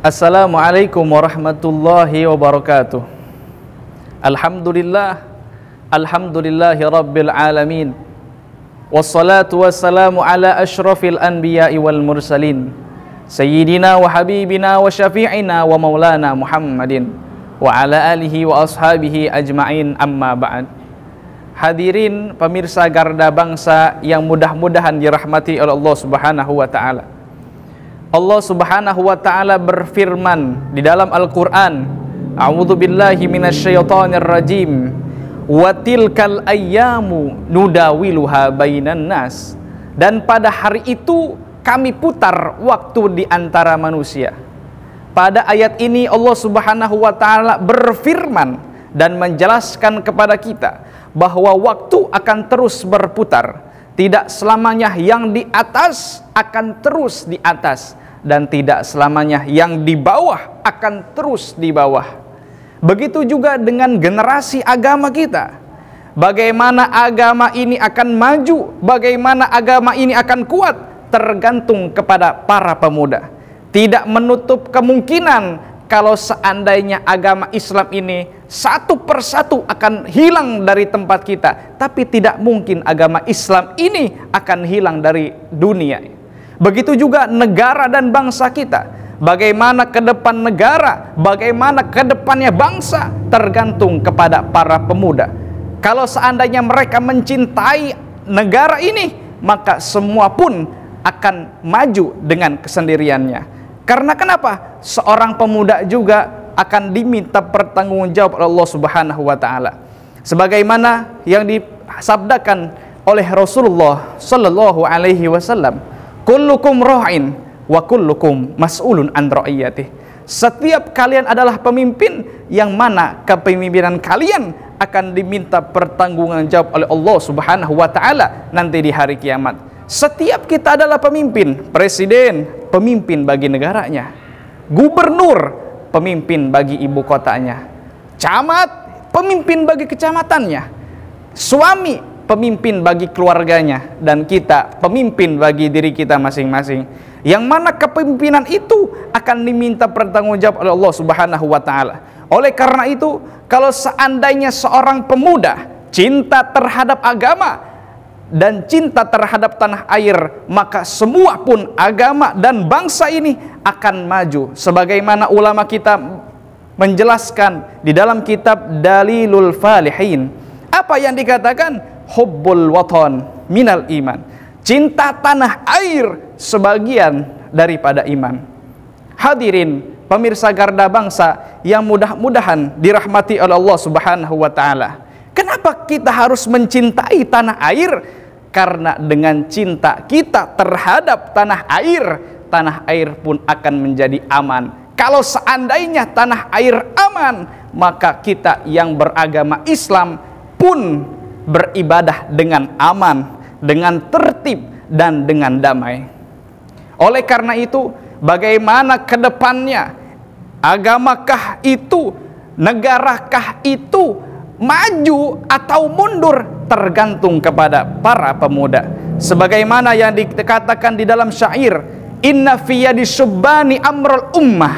Assalamualaikum warahmatullahi wabarakatuh Alhamdulillah Alhamdulillahi rabbil alamin Wassalatu wassalamu ala ashrafil anbiya'i wal mursalin Sayyidina wa habibina wa syafi'ina wa maulana Muhammadin Wa ala alihi wa ashabihi ajma'in amma ba'd Hadirin pemirsa garda bangsa yang mudah-mudahan dirahmati oleh Allah subhanahu wa ta'ala Allah Subhanahu wa taala berfirman di dalam Al-Qur'an, "A'udzu billahi minasyaitonir rajim." Watilkal ayyamu nudawiluha bainan nas. Dan pada hari itu kami putar waktu di antara manusia. Pada ayat ini Allah Subhanahu wa taala berfirman dan menjelaskan kepada kita bahwa waktu akan terus berputar tidak selamanya yang di atas akan terus di atas dan tidak selamanya yang di bawah akan terus di bawah. Begitu juga dengan generasi agama kita. Bagaimana agama ini akan maju, bagaimana agama ini akan kuat tergantung kepada para pemuda. Tidak menutup kemungkinan kalau seandainya agama Islam ini satu persatu akan hilang dari tempat kita, tapi tidak mungkin agama Islam ini akan hilang dari dunia. Begitu juga negara dan bangsa kita. Bagaimana ke depan negara, bagaimana ke depannya bangsa tergantung kepada para pemuda. Kalau seandainya mereka mencintai negara ini, maka semua pun akan maju dengan kesendiriannya. Karena kenapa? Seorang pemuda juga akan diminta pertanggungjawab oleh Allah Subhanahu wa taala. Sebagaimana yang disabdakan oleh Rasulullah sallallahu alaihi wasallam, "Kullukum ra'in wa kullukum mas'ulun an ra'iyatih." Setiap kalian adalah pemimpin yang mana kepemimpinan kalian akan diminta jawab oleh Allah Subhanahu wa taala nanti di hari kiamat. Setiap kita adalah pemimpin, presiden, pemimpin bagi negaranya, gubernur pemimpin bagi ibu kotanya, camat pemimpin bagi kecamatannya, suami pemimpin bagi keluarganya, dan kita pemimpin bagi diri kita masing-masing. Yang mana kepemimpinan itu akan diminta pertanggungjawab oleh Allah Subhanahu wa taala. Oleh karena itu, kalau seandainya seorang pemuda cinta terhadap agama, dan cinta terhadap tanah air, maka semua pun agama dan bangsa ini akan maju. Sebagaimana ulama kita menjelaskan di dalam kitab Dalilul Falihin, apa yang dikatakan hubbul waton minal iman. Cinta tanah air sebagian daripada iman. Hadirin pemirsa garda bangsa yang mudah-mudahan dirahmati oleh Allah Subhanahu wa taala. Kenapa kita harus mencintai tanah air? Karena dengan cinta kita terhadap tanah air, tanah air pun akan menjadi aman. Kalau seandainya tanah air aman, maka kita yang beragama Islam pun beribadah dengan aman, dengan tertib, dan dengan damai. Oleh karena itu, bagaimana ke depannya? Agamakah itu? Negarakah itu? Maju atau mundur? tergantung kepada para pemuda. Sebagaimana yang dikatakan di dalam syair, "Inna fiyadi subani subbani ummah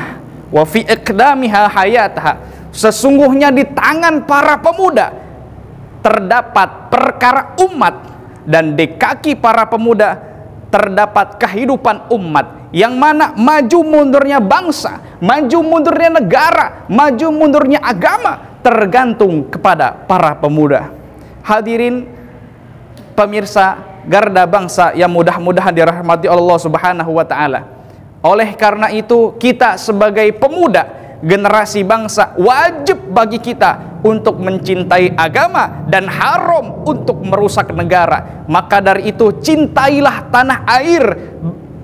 wa fi iqdamiha hayataha." Sesungguhnya di tangan para pemuda terdapat perkara umat dan di kaki para pemuda terdapat kehidupan umat yang mana maju mundurnya bangsa, maju mundurnya negara, maju mundurnya agama tergantung kepada para pemuda. Hadirin pemirsa garda bangsa yang mudah-mudahan dirahmati Allah Subhanahu wa taala. Oleh karena itu, kita sebagai pemuda generasi bangsa wajib bagi kita untuk mencintai agama dan haram untuk merusak negara. Maka dari itu, cintailah tanah air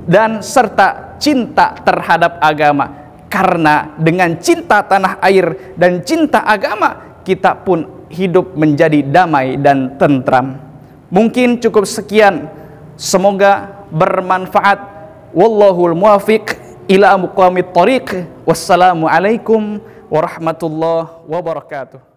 dan serta cinta terhadap agama. Karena dengan cinta tanah air dan cinta agama, kita pun hidup menjadi damai dan tentram. Mungkin cukup sekian. Semoga bermanfaat. Wallahul muwafiq ila muqamit tariq. Wassalamualaikum warahmatullahi wabarakatuh.